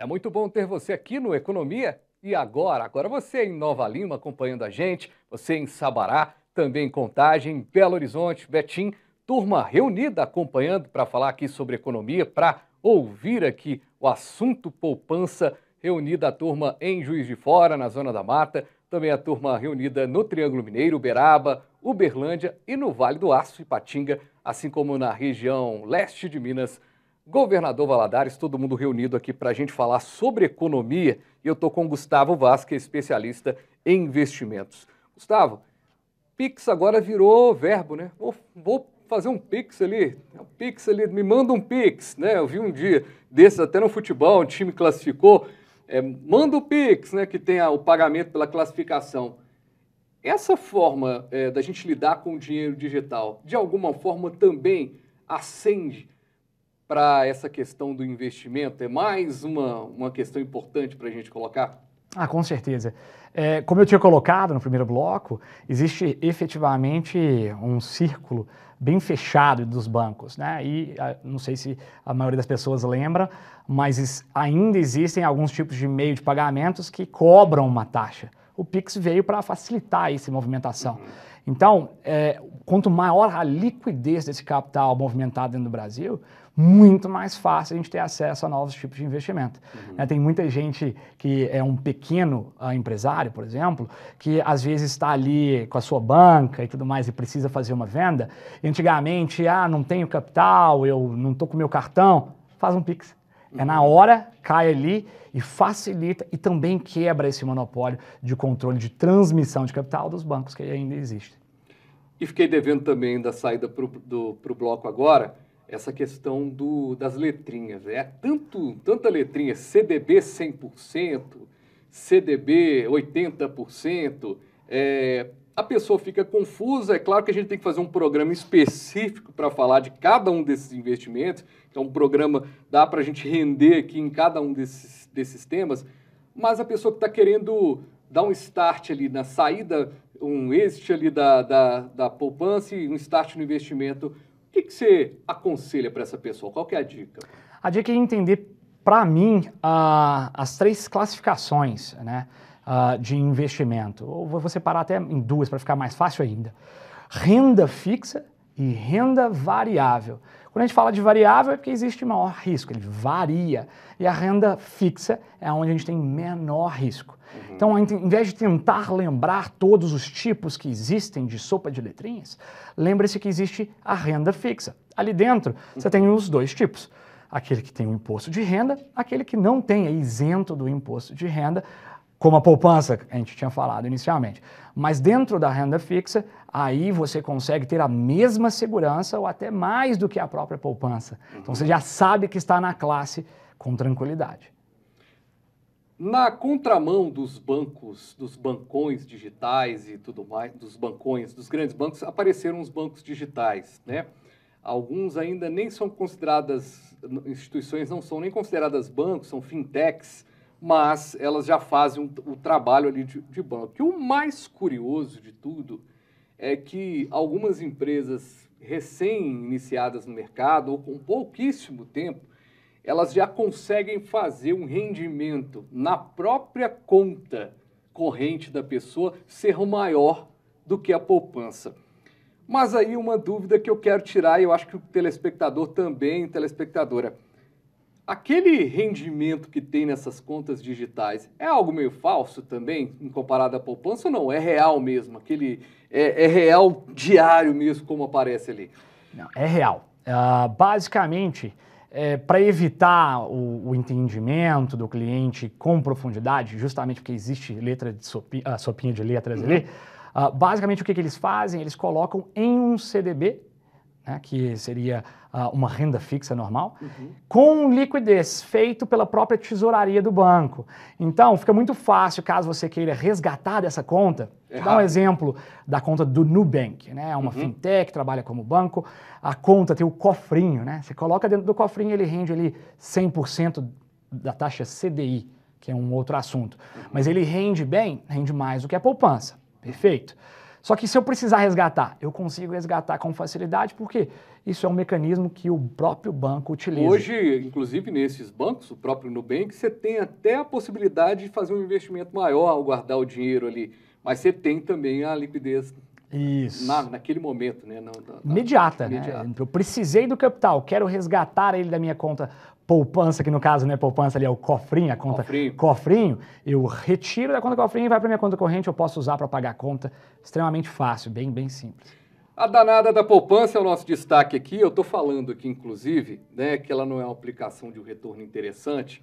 É muito bom ter você aqui no Economia. E agora? Agora você em Nova Lima acompanhando a gente, você em Sabará, também em Contagem, Belo Horizonte, Betim, turma reunida acompanhando para falar aqui sobre economia, para ouvir aqui o assunto poupança, reunida a turma em Juiz de Fora, na Zona da Mata, também a turma reunida no Triângulo Mineiro, Uberaba, Uberlândia e no Vale do Aço e Patinga, assim como na região leste de Minas, Governador Valadares, todo mundo reunido aqui para a gente falar sobre economia. E eu estou com o Gustavo Vaz, que é especialista em investimentos. Gustavo, Pix agora virou verbo, né? Vou, vou fazer um Pix ali, é um Pix ali, me manda um Pix, né? Eu vi um dia desses até no futebol, um time classificou, é, manda o Pix, né? Que tem o pagamento pela classificação. Essa forma é, da gente lidar com o dinheiro digital, de alguma forma também acende para essa questão do investimento? É mais uma, uma questão importante para a gente colocar? Ah, com certeza. É, como eu tinha colocado no primeiro bloco, existe efetivamente um círculo bem fechado dos bancos, né? E não sei se a maioria das pessoas lembra, mas ainda existem alguns tipos de meio de pagamentos que cobram uma taxa. O Pix veio para facilitar essa movimentação. Uhum. Então, é, quanto maior a liquidez desse capital movimentado dentro do Brasil, muito mais fácil a gente ter acesso a novos tipos de investimento. Uhum. Né? Tem muita gente que é um pequeno uh, empresário, por exemplo, que às vezes está ali com a sua banca e tudo mais e precisa fazer uma venda. E antigamente, ah, não tenho capital, eu não estou com meu cartão, faz um Pix. É na uhum. hora, cai ali e facilita e também quebra esse monopólio de controle de transmissão de capital dos bancos que ainda existe. E fiquei devendo também da saída para o bloco agora essa questão do, das letrinhas. É tanto, tanta letrinha, CDB 100%, CDB 80%, é, a pessoa fica confusa. É claro que a gente tem que fazer um programa específico para falar de cada um desses investimentos, que é um programa, dá para a gente render aqui em cada um desses, desses temas, mas a pessoa que está querendo dar um start ali na saída, um exit ali da, da, da poupança e um start no investimento o que, que você aconselha para essa pessoa? Qual que é a dica? A dica é entender, para mim, uh, as três classificações né, uh, de investimento. Ou vou separar até em duas para ficar mais fácil ainda. Renda fixa e renda variável. Quando a gente fala de variável é porque existe maior risco, ele varia. E a renda fixa é onde a gente tem menor risco. Uhum. Então, ao invés de tentar lembrar todos os tipos que existem de sopa de letrinhas, lembre-se que existe a renda fixa. Ali dentro, uhum. você tem os dois tipos. Aquele que tem o imposto de renda, aquele que não tem, é isento do imposto de renda, como a poupança, que a gente tinha falado inicialmente. Mas dentro da renda fixa, aí você consegue ter a mesma segurança ou até mais do que a própria poupança. Então você já sabe que está na classe com tranquilidade na contramão dos bancos, dos bancões digitais e tudo mais, dos bancões, dos grandes bancos, apareceram os bancos digitais, né? Alguns ainda nem são consideradas instituições, não são nem consideradas bancos, são fintechs, mas elas já fazem o trabalho ali de, de banco. E o mais curioso de tudo é que algumas empresas recém-iniciadas no mercado ou com pouquíssimo tempo elas já conseguem fazer um rendimento na própria conta corrente da pessoa ser maior do que a poupança. Mas aí uma dúvida que eu quero tirar, e eu acho que o telespectador também, telespectadora, aquele rendimento que tem nessas contas digitais é algo meio falso também, comparado à poupança ou não? É real mesmo, aquele é, é real diário mesmo, como aparece ali? Não, é real. Uh, basicamente, é, para evitar o, o, entendimento do cliente com profundidade, justamente porque existe letra de sopinha, ah, sopinha de letras uhum. ali, uh, basicamente o que, que eles fazem? Eles colocam em um CDB né, que seria uh, uma renda fixa normal, uhum. com liquidez feito pela própria tesouraria do banco. Então, fica muito fácil caso você queira resgatar dessa conta. Vou dar um exemplo da conta do Nubank, né? É uma uhum. fintech, trabalha como banco. A conta tem o cofrinho, né? Você coloca dentro do cofrinho, ele rende ali 100% da taxa CDI, que é um outro assunto. Uhum. Mas ele rende bem, rende mais do que a poupança. Perfeito. Só que se eu precisar resgatar, eu consigo resgatar com facilidade, porque isso é um mecanismo que o próprio banco utiliza. Hoje, inclusive nesses bancos, o próprio Nubank, você tem até a possibilidade de fazer um investimento maior ao guardar o dinheiro ali, mas você tem também a liquidez isso. Na, naquele momento, né? Na, na, imediata, né? Imediata. Eu precisei do capital, quero resgatar ele da minha conta poupança, que no caso não é poupança ali, é o cofrinho, a conta cofrinho. cofrinho eu retiro da conta cofrinho e vai para minha conta corrente, eu posso usar para pagar a conta. Extremamente fácil, bem, bem simples. A danada da poupança é o nosso destaque aqui. Eu estou falando aqui, inclusive, né, que ela não é uma aplicação de um retorno interessante.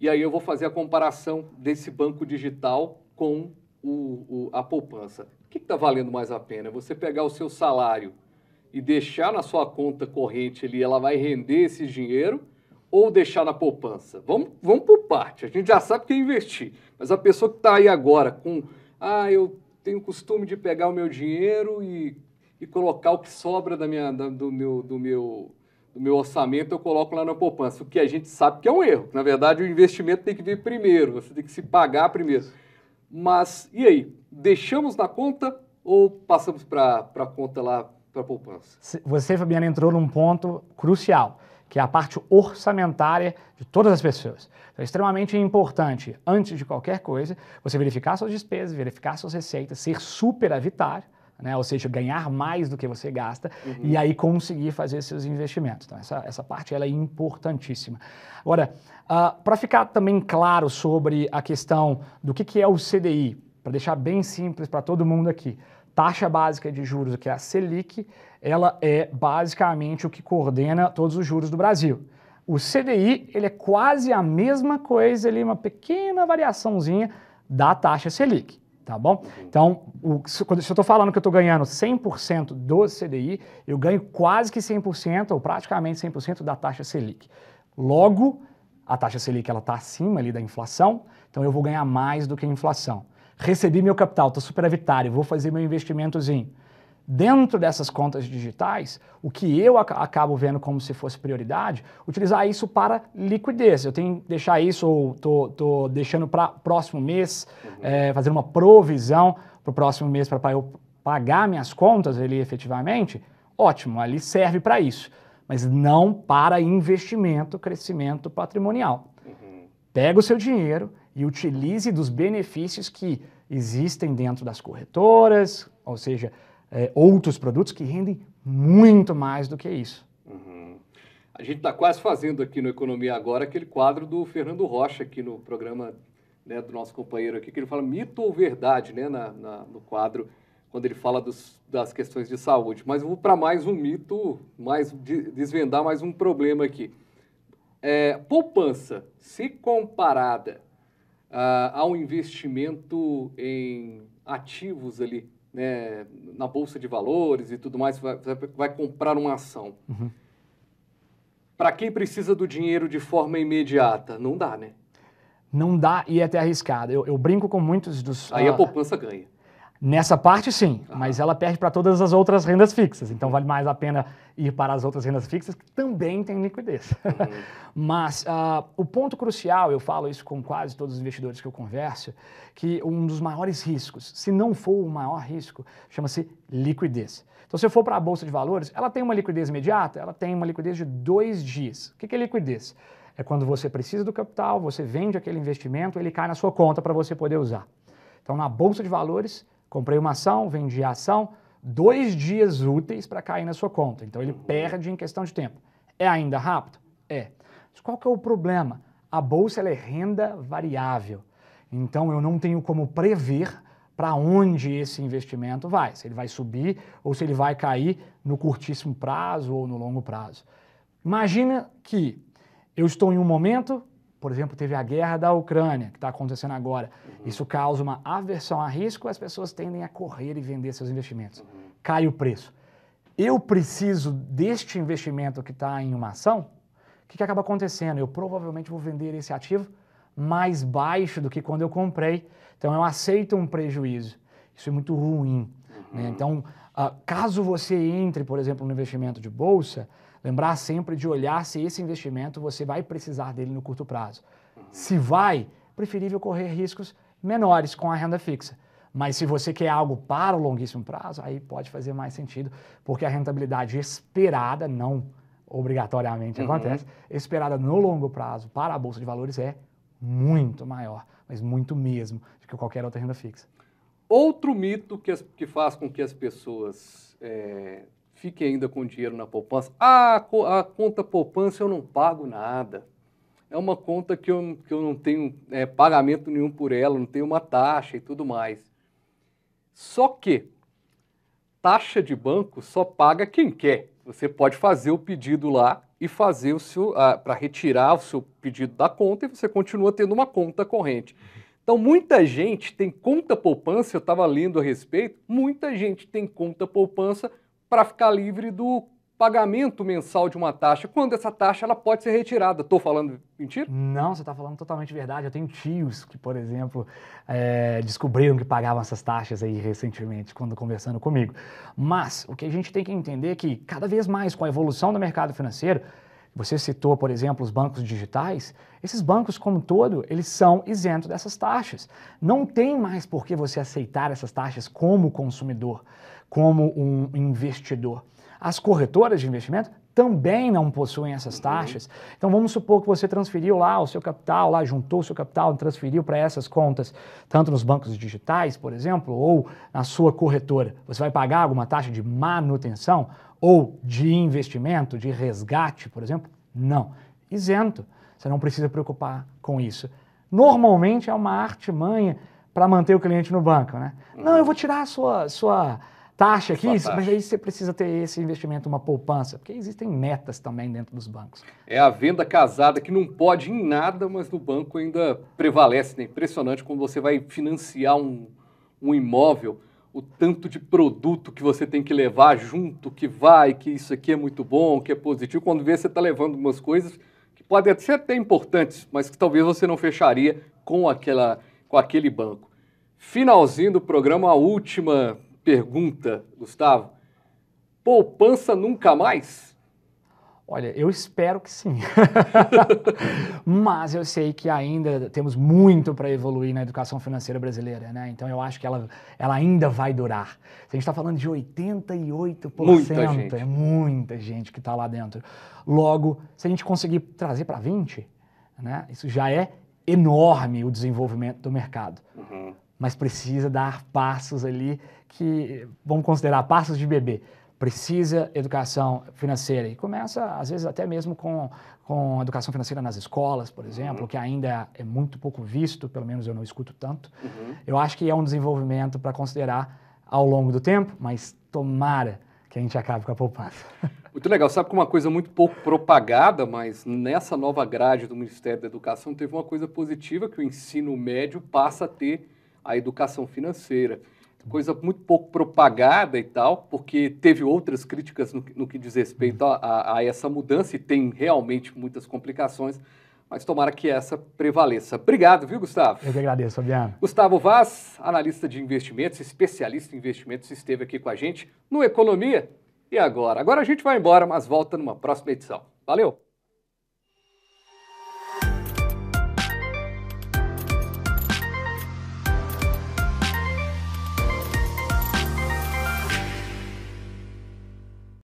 E aí eu vou fazer a comparação desse banco digital com o, o, a poupança. O que está valendo mais a pena? Você pegar o seu salário e deixar na sua conta corrente ali, ela vai render esse dinheiro, ou deixar na poupança? Vamos, vamos por parte. A gente já sabe que é investir. Mas a pessoa que está aí agora com, ah, eu tenho o costume de pegar o meu dinheiro e, e colocar o que sobra da minha, da, do, meu, do, meu, do meu orçamento, eu coloco lá na poupança. O que a gente sabe que é um erro. Na verdade, o investimento tem que vir primeiro, você tem que se pagar primeiro. Mas e aí? Deixamos na conta ou passamos para a conta lá, para a poupança? Você, Fabiana, entrou num ponto crucial, que é a parte orçamentária de todas as pessoas. Então, é extremamente importante, antes de qualquer coisa, você verificar suas despesas, verificar suas receitas, ser superavitário né? ou seja, ganhar mais do que você gasta uhum. e aí conseguir fazer seus investimentos. Então, essa, essa parte ela é importantíssima. Agora, uh, ah, para ficar também claro sobre a questão do que, que é o CDI, para deixar bem simples para todo mundo aqui, taxa básica de juros, que é a Selic, ela é basicamente o que coordena todos os juros do Brasil. O CDI, ele é quase a mesma coisa, ele é uma pequena variaçãozinha da taxa Selic tá bom? Então, o, se, quando, se eu estou falando que eu estou ganhando 100% do CDI, eu ganho quase que 100% ou praticamente 100% da taxa Selic. Logo, a taxa Selic ela está acima ali da inflação, então eu vou ganhar mais do que a inflação. Recebi meu capital, estou superavitário, vou fazer meu investimentozinho dentro dessas contas digitais, o que eu acabo vendo como se fosse prioridade, utilizar isso para liquidez. Eu tenho que deixar isso, ou tô, tô deixando para próximo mês, uhum. é, fazer uma provisão para o próximo mês para eu pagar minhas contas ali efetivamente. Ótimo, ali serve para isso. Mas não para investimento, crescimento patrimonial. Uhum. Pega o seu dinheiro e utilize dos benefícios que existem dentro das corretoras, ou seja, é, outros produtos que rendem muito mais do que isso. Uhum. A gente está quase fazendo aqui no Economia Agora aquele quadro do Fernando Rocha, aqui no programa né, do nosso companheiro aqui, que ele fala mito ou verdade né, na, na no quadro, quando ele fala dos, das questões de saúde. Mas eu vou para mais um mito, mais desvendar mais um problema aqui. É, poupança, se comparada uh, investimento em ativos ali né, na bolsa de valores e tudo mais, vai, vai comprar uma ação. Uhum. Para quem precisa do dinheiro de forma imediata, não dá, né? Não dá e é até arriscado. Eu, eu brinco com muitos dos. Aí a ah, poupança ganha. Nessa parte, sim, tá. mas ela perde para todas as outras rendas fixas. Então, vale mais a pena ir para as outras rendas fixas, que também têm liquidez. Uhum. mas uh, o ponto crucial, eu falo isso com quase todos os investidores que eu converso, que um dos maiores riscos, se não for o maior risco, chama-se liquidez. Então, se eu for para a Bolsa de Valores, ela tem uma liquidez imediata? Ela tem uma liquidez de dois dias. O que é liquidez? É quando você precisa do capital, você vende aquele investimento, ele cai na sua conta para você poder usar. Então, na Bolsa de Valores, Comprei uma ação, vendi a ação, dois dias úteis para cair na sua conta. Então ele perde em questão de tempo. É ainda rápido? É. Mas qual que é o problema? A bolsa é renda variável. Então eu não tenho como prever para onde esse investimento vai, se ele vai subir ou se ele vai cair no curtíssimo prazo ou no longo prazo. Imagina que eu estou em um momento por exemplo, teve a guerra da Ucrânia, que está acontecendo agora. Isso causa uma aversão a risco, as pessoas tendem a correr e vender seus investimentos. Cai o preço. Eu preciso deste investimento que está em uma ação? O que, que acaba acontecendo? Eu provavelmente vou vender esse ativo mais baixo do que quando eu comprei. Então eu aceito um prejuízo. Isso é muito ruim. Né? Uhum. Então, uh, caso você entre, por exemplo, no investimento de bolsa, Lembrar sempre de olhar se esse investimento você vai precisar dele no curto prazo. Se vai, preferível correr riscos menores com a renda fixa. Mas se você quer algo para o longuíssimo prazo, aí pode fazer mais sentido, porque a rentabilidade esperada, não obrigatoriamente uhum. acontece, esperada no longo prazo para a Bolsa de Valores é muito maior, mas muito mesmo, do que qualquer outra renda fixa. Outro mito que, as, que faz com que as pessoas é, fique ainda com dinheiro na poupança. Ah, a conta poupança eu não pago nada. É uma conta que eu, que eu não tenho é, pagamento nenhum por ela, não tenho uma taxa e tudo mais. Só que taxa de banco só paga quem quer. Você pode fazer o pedido lá e fazer o seu ah, para retirar o seu pedido da conta e você continua tendo uma conta corrente. Então muita gente tem conta poupança, eu estava lendo a respeito, muita gente tem conta poupança para ficar livre do pagamento mensal de uma taxa, quando essa taxa ela pode ser retirada. Estou falando mentira? Não, você está falando totalmente verdade. Eu tenho tios que, por exemplo, é, descobriram que pagavam essas taxas aí recentemente, quando conversando comigo. Mas o que a gente tem que entender é que, cada vez mais, com a evolução do mercado financeiro, você citou, por exemplo, os bancos digitais. Esses bancos, como todo, eles são isentos dessas taxas. Não tem mais por que você aceitar essas taxas como consumidor como um investidor. As corretoras de investimento também não possuem essas uhum. taxas. Então vamos supor que você transferiu lá o seu capital, lá juntou o seu capital e transferiu para essas contas, tanto nos bancos digitais, por exemplo, ou na sua corretora. Você vai pagar alguma taxa de manutenção ou de investimento, de resgate, por exemplo? Não. Isento. Você não precisa preocupar com isso. Normalmente é uma artimanha para manter o cliente no banco, né? Não, eu vou uhum. tirar a sua sua taxa aqui, isso, taxa. mas aí você precisa ter esse investimento, uma poupança, porque existem metas também dentro dos bancos. É a venda casada que não pode em nada, mas no banco ainda prevalece. Né? Impressionante quando você vai financiar um, um imóvel, o tanto de produto que você tem que levar junto, que vai, que isso aqui é muito bom, que é positivo. Quando vê, você está levando umas coisas que podem ser até importantes, mas que talvez você não fecharia com, aquela, com aquele banco. Finalzinho do programa, a última pergunta, Gustavo. Poupança nunca mais? Olha, eu espero que sim. Mas eu sei que ainda temos muito para evoluir na educação financeira brasileira, né? Então eu acho que ela, ela ainda vai durar. a gente está falando de 88%, muita gente. é muita gente que está lá dentro. Logo, se a gente conseguir trazer para 20%, né? Isso já é enorme o desenvolvimento do mercado. Uhum. Mas precisa dar passos ali que, vamos considerar, passos de bebê. Precisa educação financeira. E começa, às vezes, até mesmo com, com educação financeira nas escolas, por exemplo, uhum. que ainda é muito pouco visto, pelo menos eu não escuto tanto. Uhum. Eu acho que é um desenvolvimento para considerar ao longo do tempo, mas tomara que a gente acabe com a poupança. Muito legal. Sabe que uma coisa muito pouco propagada, mas nessa nova grade do Ministério da Educação teve uma coisa positiva que o ensino médio passa a ter a educação financeira coisa muito pouco propagada e tal, porque teve outras críticas no, no que diz respeito a, uhum. a, a, essa mudança e tem realmente muitas complicações, mas tomara que essa prevaleça. Obrigado, viu, Gustavo? Eu que agradeço, Fabiano. Gustavo Vaz, analista de investimentos, especialista em investimentos, esteve aqui com a gente no Economia e Agora. Agora a gente vai embora, mas volta numa próxima edição. Valeu!